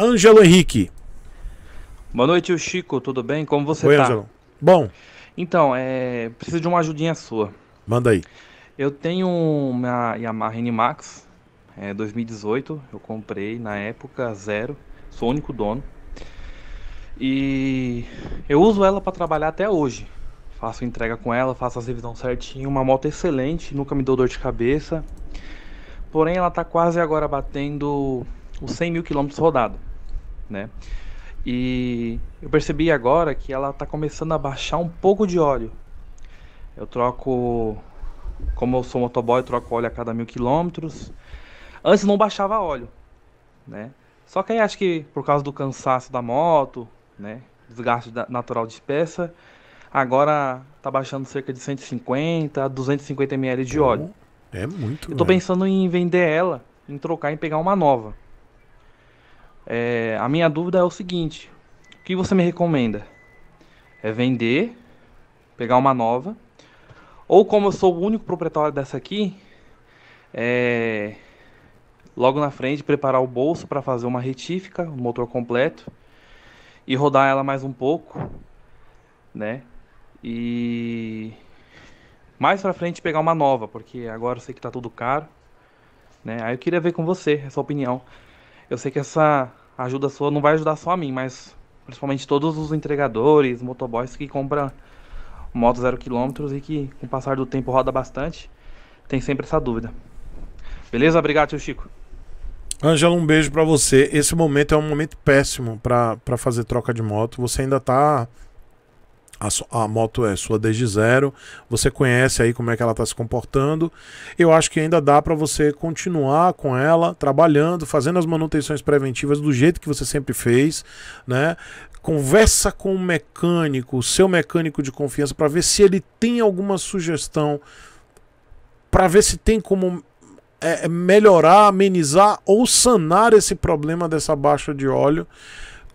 Ângelo Henrique. Boa noite, Chico. Tudo bem? Como você Oi, tá? Ângelo. Bom. Então, é... preciso de uma ajudinha sua. Manda aí. Eu tenho uma Yamaha NMAX é, 2018. Eu comprei na época zero. Sou o único dono. E eu uso ela para trabalhar até hoje. Faço entrega com ela, faço as revisões certinho. Uma moto excelente, nunca me deu dor de cabeça. Porém, ela tá quase agora batendo os 100 mil quilômetros rodados né? E eu percebi agora que ela está começando a baixar um pouco de óleo. Eu troco, como eu sou motoboy, eu troco óleo a cada mil quilômetros. Antes não baixava óleo, né? Só que aí acho que por causa do cansaço da moto, né? Desgaste natural de peça, agora tá baixando cerca de 150 a 250 ml de óleo. É muito. Eu tô né? pensando em vender ela, em trocar e pegar uma nova. É, a minha dúvida é o seguinte: o que você me recomenda? É vender, pegar uma nova, ou como eu sou o único proprietário dessa aqui, é, logo na frente preparar o bolso para fazer uma retífica, o motor completo e rodar ela mais um pouco, né? E mais para frente pegar uma nova, porque agora eu sei que tá tudo caro, né? Aí eu queria ver com você essa opinião. Eu sei que essa ajuda sua não vai ajudar só a mim, mas principalmente todos os entregadores, motoboys que compram moto zero quilômetros e que com o passar do tempo roda bastante, tem sempre essa dúvida. Beleza? Obrigado, tio Chico. Ângelo, um beijo para você. Esse momento é um momento péssimo para fazer troca de moto. Você ainda tá a, a, moto é sua desde zero, você conhece aí como é que ela está se comportando. Eu acho que ainda dá para você continuar com ela, trabalhando, fazendo as manutenções preventivas do jeito que você sempre fez, né? Conversa com o mecânico, o seu mecânico de confiança, para ver se ele tem alguma sugestão, para ver se tem como é, é, melhorar, amenizar ou sanar esse problema dessa baixa de óleo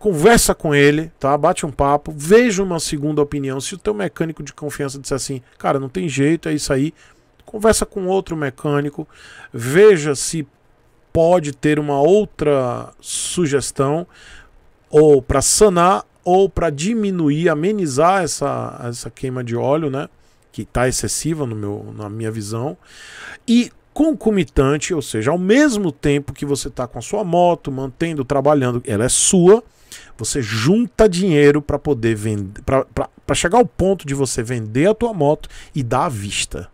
conversa com ele, tá? Bate um papo, veja uma segunda opinião. Se o teu mecânico de confiança disser assim, cara, não tem jeito, é isso aí, conversa com outro mecânico, veja se pode ter uma outra sugestão ou para sanar ou para diminuir, amenizar essa, essa queima de óleo, né? Que está excessiva no meu, na minha visão. E concomitante, ou seja, ao mesmo tempo que você está com a sua moto, mantendo, trabalhando, ela é sua, você junta dinheiro para poder vender, para chegar ao ponto de você vender a tua moto e dar à vista.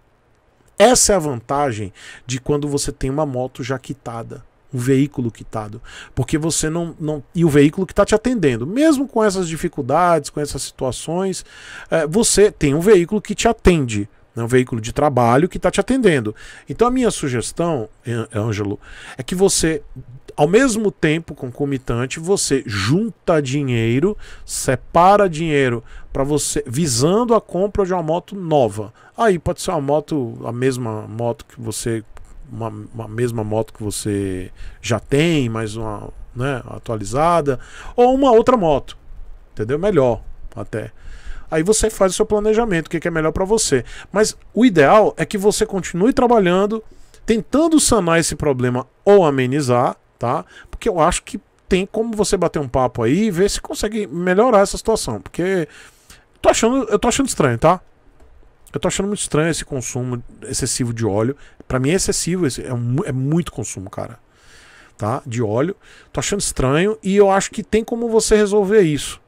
Essa é a vantagem de quando você tem uma moto já quitada, um veículo quitado, porque você não, não e o veículo que está te atendendo, mesmo com essas dificuldades, com essas situações, é, você tem um veículo que te atende é um veículo de trabalho que está te atendendo. Então a minha sugestão, Ângelo, é que você, ao mesmo tempo concomitante, você junta dinheiro, separa dinheiro para você, visando a compra de uma moto nova. Aí pode ser uma moto, a mesma moto que você, uma, uma mesma moto que você já tem, mais uma né, atualizada, ou uma outra moto, entendeu? Melhor até. Aí você faz o seu planejamento, o que, é que é melhor para você. Mas o ideal é que você continue trabalhando, tentando sanar esse problema ou amenizar, tá? Porque eu acho que tem como você bater um papo aí e ver se consegue melhorar essa situação. Porque tô achando, eu tô achando estranho, tá? Eu tô achando muito estranho esse consumo excessivo de óleo. Para mim é excessivo, é, é muito consumo, cara. Tá? De óleo. Tô achando estranho e eu acho que tem como você resolver isso.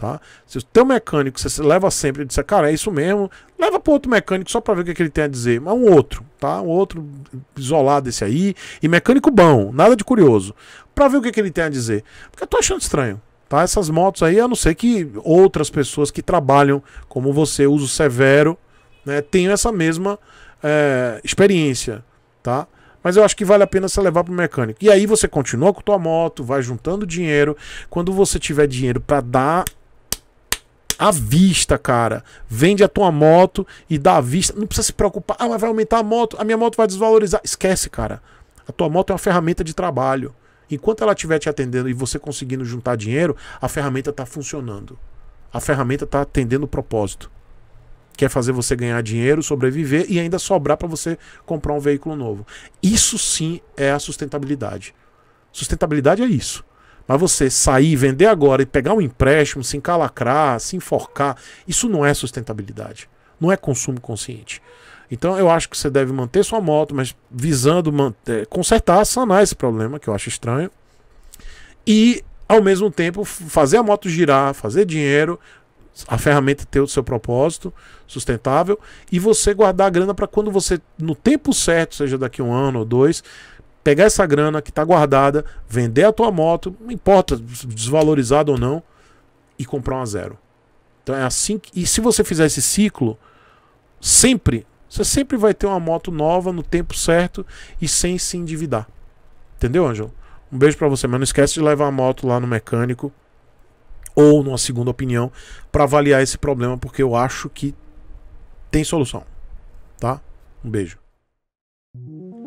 Tá? Se o teu mecânico você leva sempre e disser, cara, é isso mesmo, leva para outro mecânico só para ver o que, é que, ele tem a dizer. Mas um outro, tá? Um outro isolado esse aí. E mecânico bom, nada de curioso. para ver o que, é que, ele tem a dizer. Porque eu tô achando estranho. Tá? Essas motos aí, a não ser que outras pessoas que trabalham como você, uso severo, né, tenham essa mesma é, experiência. Tá? Mas eu acho que vale a pena você levar para o mecânico. E aí você continua com tua moto, vai juntando dinheiro. Quando você tiver dinheiro para dar à vista, cara. Vende a tua moto e dá à vista. Não precisa se preocupar. Ah, mas vai aumentar a moto, a minha moto vai desvalorizar. Esquece, cara. A tua moto é uma ferramenta de trabalho. Enquanto ela estiver te atendendo e você conseguindo juntar dinheiro, a ferramenta está funcionando. A ferramenta está atendendo o propósito. Quer é fazer você ganhar dinheiro, sobreviver e ainda sobrar para você comprar um veículo novo. Isso sim é a sustentabilidade. Sustentabilidade é isso. Mas você sair, vender agora e pegar um empréstimo, se encalacrar, se enforcar, isso não é sustentabilidade. Não é consumo consciente. Então eu acho que você deve manter sua moto, mas visando manter, é, consertar, sanar esse problema, que eu acho estranho. E, ao mesmo tempo, fazer a moto girar, fazer dinheiro, a ferramenta ter o seu propósito sustentável e você guardar a grana para quando você, no tempo certo, seja daqui um ano ou dois, pegar essa grana que está guardada, vender a tua moto, não importa desvalorizada ou não, e comprar uma zero. Então é assim que, e se você fizer esse ciclo, sempre você sempre vai ter uma moto nova no tempo certo e sem se endividar. Entendeu, Ângelo? Um beijo para você, mas não esquece de levar a moto lá no mecânico ou numa segunda opinião para avaliar esse problema, porque eu acho que tem solução, tá? Um beijo.